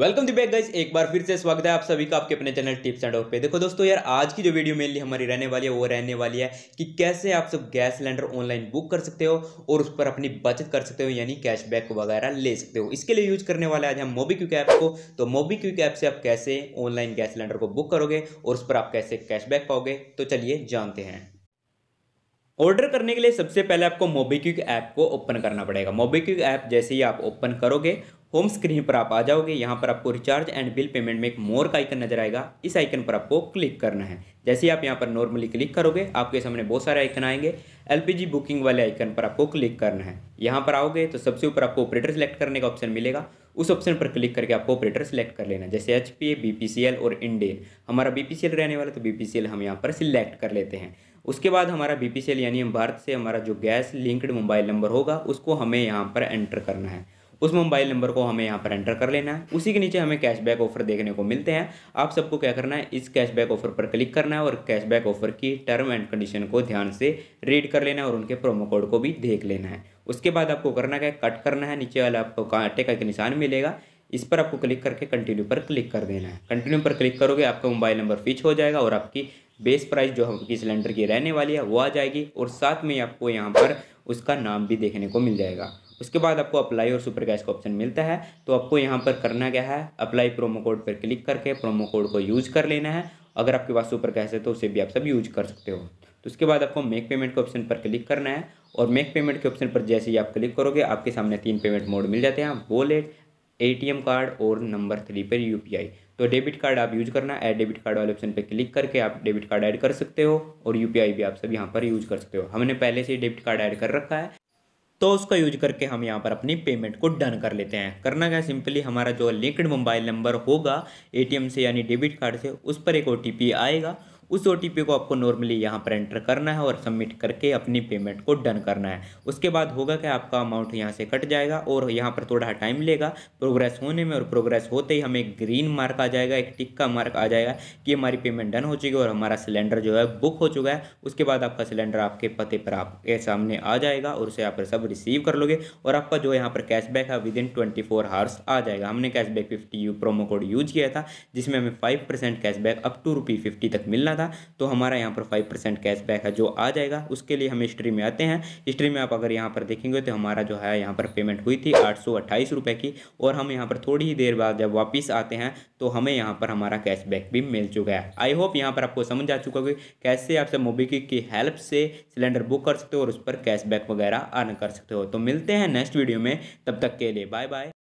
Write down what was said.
welcome दी back guys एक बार फिर से स्वागत है आप सभी का आपके अपने चैनल टिप्स एंड ऑफ पे देखो दोस्तों यार आज की जो वीडियो मेनली हमारी रहने वाली है वो रहने वाली है कि कैसे आप सब गैस सिलेंडर ऑनलाइन बुक कर सकते हो और उस पर अपनी बचत कर सकते हो यानी कैशबैक वगैरह ले सकते हो इसके लिए यूज करने वाले आज हम मोबी क्विक ऐप को तो मोबी क्विक ऐप से आप कैसे ऑनलाइन गैस सिलेंडर को बुक करोगे और उस पर आप कैसे कैशबैक पाओगे तो चलिए जानते हैं ऑर्डर करने के लिए सबसे पहले आपको मोबीक्विक ऐप को ओपन करना पड़ेगा मोबीक्विक ऐप जैसे ही आप ओपन करोगे होम स्क्रीन पर आप आ जाओगे यहाँ पर आपको रिचार्ज एंड बिल पेमेंट में एक मोर का आइकन नजर आएगा इस आइकन पर आपको क्लिक करना है जैसे ही आप यहाँ पर नॉर्मली क्लिक करोगे आपके सामने बहुत सारे आइकन आएंगे एलपीजी बुकिंग वाले आइकन पर आपको क्लिक करना है यहाँ पर आओगे तो सबसे ऊपर आपको ऑपरेटर सेलेक्ट करने का ऑप्शन मिलेगा उस ऑप्शन पर क्लिक करके आपको ऑपरेटर सेलेक्ट कर लेना जैसे H P A B P C L और इंडेन हमारा बी पी सी एल रहने वाला तो बी पी सी एल हम यहाँ पर सिलेक्ट कर लेते हैं उसके बाद हमारा बी पी सी एल यानी हम भारत से हमारा जो गैस लिंक्ड मोबाइल नंबर होगा उसको हमें यहाँ पर एंटर करना है उस मोबाइल नंबर को हमें यहाँ पर एंटर कर लेना है उसी के नीचे हमें कैशबैक ऑफर देखने को मिलते हैं आप सबको क्या करना है इस कैशबैक ऑफर पर क्लिक करना है और कैशबैक ऑफर की टर्म एंड कंडीशन को ध्यान से रीड कर लेना है और उनके प्रोमो कोड को भी देख लेना है उसके बाद आपको करना क्या कट करना है नीचे वाला आपको कांटे का एक निशान मिलेगा इस पर आपको क्लिक करके कंटिन्यू पर क्लिक कर देना है कंटिन्यू पर क्लिक करोगे आपका मोबाइल नंबर फिच हो जाएगा और आपकी बेस प्राइस जो आपकी सिलेंडर की रहने वाली है वो आ जाएगी और साथ में आपको यहाँ पर उसका नाम भी देखने को मिल जाएगा उसके बाद आपको अप्लाई और सुपर कैश का ऑप्शन मिलता है तो आपको यहाँ पर करना क्या है अप्लाई प्रोमो कोड पर क्लिक करके प्रोमो कोड को यूज़ कर लेना है अगर आपके पास सुपर कैश है तो उसे भी आप सब यूज कर सकते हो तो उसके बाद आपको मेक पेमेंट के ऑप्शन पर क्लिक करना है और मेक पेमेंट के ऑप्शन पर जैसे ही आप क्लिक करोगे आपके सामने तीन पेमेंट मोड मिल जाते हैं वॉलेट एटीएम कार्ड और नंबर थ्री पर यूपीआई तो डेबिट कार्ड आप यूज करना ऐड डेबिट कार्ड वाले ऑप्शन पर क्लिक करके आप डेबिट कार्ड ऐड कर सकते हो और यूपीआई भी आप सब यहाँ पर यूज कर सकते हो हमने पहले से ही डेबिट कार्ड ऐड कर रखा है तो उसका यूज करके हम यहाँ पर अपनी पेमेंट को डन कर लेते हैं करना क्या सिंपली हमारा जो लिंक्ड मोबाइल नंबर होगा एटीएम से यानी डेबिट कार्ड से उस पर एक ओ आएगा उस ओ को आपको नॉर्मली यहाँ पर एंटर करना है और सबमिट करके अपनी पेमेंट को डन करना है उसके बाद होगा कि आपका अमाउंट यहाँ से कट जाएगा और यहाँ पर थोड़ा टाइम लेगा प्रोग्रेस होने में और प्रोग्रेस होते ही हमें ग्रीन मार्क आ जाएगा एक टिक का मार्क आ जाएगा कि हमारी पेमेंट डन हो चुकी है और हमारा सिलेंडर जो है बुक हो चुका है उसके बाद आपका सिलेंडर आपके पते पर आपके सामने आ जाएगा और उसे आप सब रिसीव कर लोगे और आपका जो यहाँ पर कैशबैक है within twenty four hours आ जाएगा हमने cashback fifty promo code use किया था जिसमें हमें five percent cashback up to rupee fifty तक मिलना था था तो हमारा यहाँ पर फाइव परसेंट कैशबैक है जो आ जाएगा उसके लिए हम हिस्ट्री में आते हैं हिस्ट्री में आप अगर यहाँ पर देखेंगे तो हमारा जो है यहाँ पर पेमेंट हुई थी आठ सौ की और हम यहाँ पर थोड़ी ही देर बाद जब वापस आते हैं तो हमें यहाँ पर हमारा कैशबैक भी मिल चुका है आई होप यहाँ पर आपको समझ आ चुका कि कैसे आप सब मोबीक्विक की हेल्प से सिलेंडर बुक कर सकते हो और उस पर कैशबैक वगैरह अर्न कर सकते हो तो मिलते हैं नेक्स्ट वीडियो में तब तक के लिए बाय बाय